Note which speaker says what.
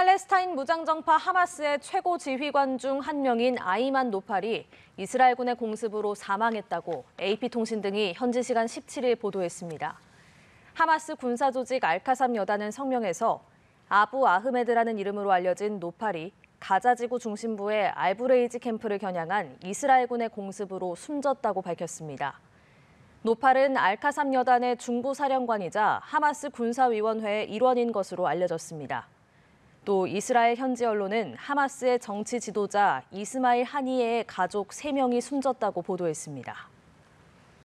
Speaker 1: 팔레스타인 무장정파 하마스의 최고 지휘관 중 한 명인 아이만 노팔이 이스라엘군의 공습으로 사망했다고 AP통신 등이 현지 시간 17일 보도했습니다. 하마스 군사조직 알카삼 여단은 성명에서 아부 아흐메드라는 이름으로 알려진 노팔이 가자지구 중심부의 알브레이지 캠프를 겨냥한 이스라엘군의 공습으로 숨졌다고 밝혔습니다. 노팔은 알카삼 여단의 중부 사령관이자 하마스 군사위원회의 일원인 것으로 알려졌습니다. 또 이스라엘 현지 언론은 하마스의 정치 지도자 이스마일 하니에의 가족 3명이 숨졌다고 보도했습니다.